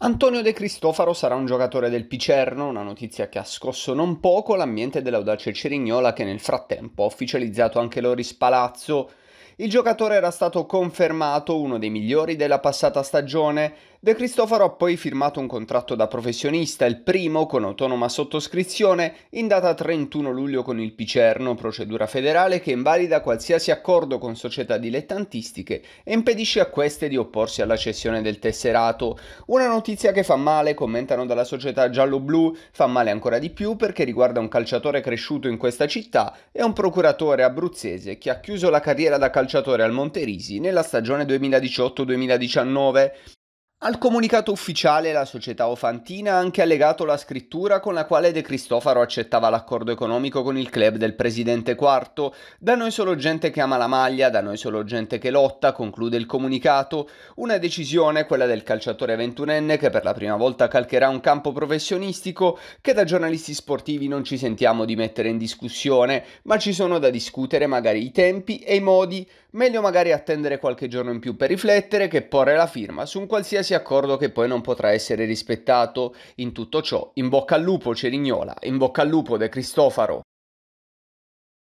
Antonio De Cristofaro sarà un giocatore del Picerno, una notizia che ha scosso non poco l'ambiente dell'Audace Cerignola che nel frattempo ha ufficializzato anche Loris Palazzo, il giocatore era stato confermato uno dei migliori della passata stagione. De Cristofaro ha poi firmato un contratto da professionista, il primo con autonoma sottoscrizione, in data 31 luglio con il Picerno, procedura federale che invalida qualsiasi accordo con società dilettantistiche e impedisce a queste di opporsi alla cessione del tesserato. Una notizia che fa male, commentano dalla società giallo-blu, fa male ancora di più perché riguarda un calciatore cresciuto in questa città e un procuratore abruzzese che ha chiuso la carriera da calciatore calciatore al Monterisi nella stagione 2018-2019 al comunicato ufficiale la società Ofantina ha anche allegato la scrittura con la quale De Cristofaro accettava l'accordo economico con il club del presidente Quarto. Da noi solo gente che ama la maglia, da noi solo gente che lotta, conclude il comunicato. Una decisione, quella del calciatore ventunenne che per la prima volta calcherà un campo professionistico, che da giornalisti sportivi non ci sentiamo di mettere in discussione, ma ci sono da discutere magari i tempi e i modi. Meglio magari attendere qualche giorno in più per riflettere che porre la firma su un qualsiasi qualsiasi accordo che poi non potrà essere rispettato. In tutto ciò, in bocca al lupo Cerignola, in bocca al lupo De Cristofaro.